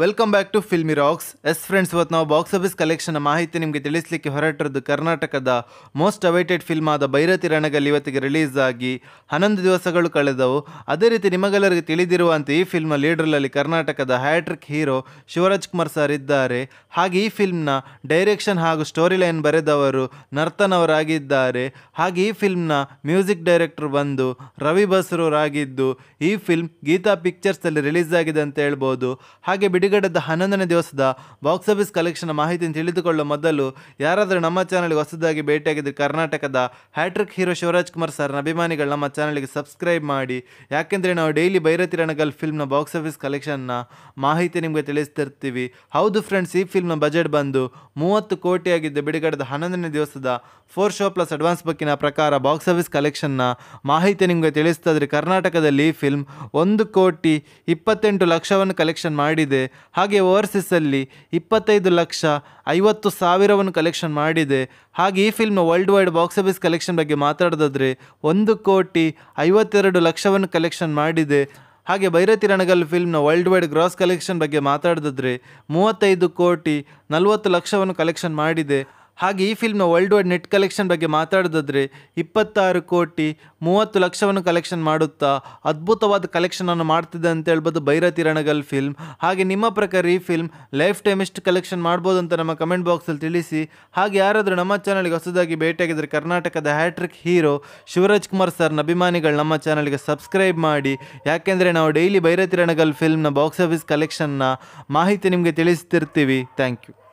welcome back to filmy rocks ಎಸ್ friends ಇವತ್ತು ನಾವು ಬಾಕ್ಸ್ ಆಫೀಸ್ ಕಲೆಕ್ಷನ್ ಮಾಹಿತಿ ನಿಮಗೆ ತಿಳಿಸಲಿಕ್ಕೆ ಹೊರಟಿರೋದು ಕರ್ನಾಟಕದ ಮೋಸ್ಟ್ ಅವೈಟೆಡ್ ಫಿಲ್ಮ್ ಆದ ಭೈರತಿ ರಣಗಲ್ಲಿ ಇವತ್ತಿಗೆ ರಿಲೀಸ್ ಆಗಿ ಹನ್ನೊಂದು ದಿವಸಗಳು ಕಳೆದವು ಅದೇ ರೀತಿ ನಿಮಗೆಲ್ಲರಿಗೆ ತಿಳಿದಿರುವಂತೆ ಈ ಫಿಲ್ಮ್ ಲೀಡ್ರಲ್ಲಿ ಕರ್ನಾಟಕದ hat trick hero Shivaraj Kumar sir ಇದ್ದಾರೆ ಹಾಗೆ ಈ ಫಿಲ್ಮ್ನ ಡೈರೆಕ್ಷನ್ ಹಾಗೂ ಸ್ಟೋರಿ ಲೈನ್ ಬರೆದವರು ನರ್ತನ್ ಅವರಾಗಿದ್ದಾರೆ ಹಾಗೆ ಈ ಫಿಲ್ಮ್ನ ಮ್ಯೂಸಿಕ್ ಡೈರೆಕ್ಟರ್ ಬಂದು ರವಿ ಬಸ್ರೂರಾಗಿದ್ದು ಈ ಫಿಲ್ಮ್ ಗೀತಾ ಪಿಕ್ಚರ್ಸಲ್ಲಿ ರಿಲೀಸ್ ಆಗಿದೆ ಅಂತ ಹೇಳ್ಬೋದು ಹಾಗೆ ಬಿಡಿ ಬಿಡುಗಡೆದ ಹನ್ನೊಂದನೇ ದಿವಸದ ಬಾಕ್ಸ್ ಆಫೀಸ್ ಕಲೆಕ್ಷನ್ ಮಾಹಿತಿಯನ್ನು ತಿಳಿದುಕೊಳ್ಳುವ ಮೊದಲು ಯಾರಾದರೂ ನಮ್ಮ ಚಾನಲ್ಗೆ ಹೊಸದಾಗಿ ಭೇಟಿಯಾಗಿದ್ದರೆ ಕರ್ನಾಟಕದ ಹ್ಯಾಟ್ರಿಕ್ ಹೀರೋ ಶಿವರಾಜ್ ಕುಮಾರ್ ಸರ್ನ ಅಭಿಮಾನಿಗಳು ನಮ್ಮ ಚಾನಲ್ಗೆ ಸಬ್ಸ್ಕ್ರೈಬ್ ಮಾಡಿ ಯಾಕೆಂದರೆ ನಾವು ಡೈಲಿ ಭೈರತಿರಣಗಲ್ ಫಿಲ್ಮ್ನ ಬಾಕ್ಸ್ ಆಫೀಸ್ ಕಲೆಕ್ಷನ್ನ ಮಾಹಿತಿ ನಿಮಗೆ ತಿಳಿಸ್ತಿರ್ತೀವಿ ಹೌದು ಫ್ರೆಂಡ್ಸ್ ಈ ಫಿಲ್ಮ್ನ ಬಜೆಟ್ ಬಂದು ಮೂವತ್ತು ಕೋಟಿಯಾಗಿದ್ದು ಬಿಡುಗಡೆದ ಹನ್ನೊಂದನೇ ದಿವಸದ ಫೋರ್ ಶೋ ಪ್ಲಸ್ ಅಡ್ವಾನ್ಸ್ ಬುಕ್ಕಿನ ಪ್ರಕಾರ ಬಾಕ್ಸ್ ಆಫೀಸ್ ಕಲೆಕ್ಷನ್ನ ಮಾಹಿತಿ ನಿಮಗೆ ತಿಳಿಸ್ತಾ ಇದ್ರೆ ಕರ್ನಾಟಕದಲ್ಲಿ ಈ ಫಿಲ್ಮ್ ಒಂದು ಕೋಟಿ ಇಪ್ಪತ್ತೆಂಟು ಲಕ್ಷವನ್ನು ಕಲೆಕ್ಷನ್ ಮಾಡಿದೆ ಹಾಗೆ ಓವರ್ಸೀಸಲ್ಲಿ ಇಪ್ಪತ್ತೈದು ಲಕ್ಷ ಐವತ್ತು ಸಾವಿರವನ್ನು ಕಲೆಕ್ಷನ್ ಮಾಡಿದೆ ಹಾಗೆ ಈ film worldwide box office collection ಬಗ್ಗೆ ಮಾತಾಡೋದಾದರೆ ಒಂದು ಕೋಟಿ ಐವತ್ತೆರಡು ಲಕ್ಷವನ್ನು ಕಲೆಕ್ಷನ್ ಮಾಡಿದೆ ಹಾಗೆ ಭೈರತಿ ರಣಗಲ್ ಫಿಲ್ಮ್ನ ವರ್ಲ್ಡ್ ವೈಡ್ ಗ್ರಾಸ್ ಕಲೆಕ್ಷನ್ ಬಗ್ಗೆ ಮಾತಾಡಿದ್ರೆ ಮೂವತ್ತೈದು ಕೋಟಿ ನಲವತ್ತು ಲಕ್ಷವನ್ನು ಕಲೆಕ್ಷನ್ ಮಾಡಿದೆ ಹಾಗೆ ಈ ಫಿಲ್ಮ್ನ ವರ್ಲ್ಡ್ ವೈಡ್ ನೆಟ್ ಕಲೆಕ್ಷನ್ ಬಗ್ಗೆ ಮಾತಾಡೋದಾದರೆ ಇಪ್ಪತ್ತಾರು ಕೋಟಿ ಮೂವತ್ತು ಲಕ್ಷವನ್ನು ಕಲೆಕ್ಷನ್ ಮಾಡುತ್ತಾ ಅದ್ಭುತವಾದ ಕಲೆಕ್ಷನನ್ನು ಮಾಡ್ತಿದೆ ಅಂತ ಹೇಳ್ಬೋದು ಭೈರತಿ ರಣಗಲ್ ಫಿಲ್ಮ್ ಹಾಗೆ ನಿಮ್ಮ ಪ್ರಕಾರ ಈ ಫಿಲ್ಮ್ ಲೈಫ್ ಟೈಮ್ ಎಷ್ಟು ಕಲೆಕ್ಷನ್ ಮಾಡ್ಬೋದು ಅಂತ ನಮ್ಮ ಕಮೆಂಟ್ ಬಾಕ್ಸಲ್ಲಿ ತಿಳಿಸಿ ಹಾಗೆ ಯಾರಾದರೂ ನಮ್ಮ ಚಾನಲ್ಗೆ ಹೊಸದಾಗಿ ಭೇಟಿಯಾಗಿದ್ದರೆ ಕರ್ನಾಟಕದ ಹ್ಯಾಟ್ರಿಕ್ ಹೀರೋ ಶಿವರಾಜ್ ಕುಮಾರ್ ಸರ್ನ ಅಭಿಮಾನಿಗಳು ನಮ್ಮ ಚಾನಲ್ಗೆ ಸಬ್ಸ್ಕ್ರೈಬ್ ಮಾಡಿ ಯಾಕೆಂದರೆ ನಾವು ಡೈಲಿ ಭೈರತಿ ರಣಗಲ್ ಫಿಲ್ಮ್ನ ಬಾಕ್ಸ್ ಆಫೀಸ್ ಕಲೆಕ್ಷನ್ನ ಮಾಹಿತಿ ನಿಮಗೆ ತಿಳಿಸ್ತಿರ್ತೀವಿ ಥ್ಯಾಂಕ್ ಯು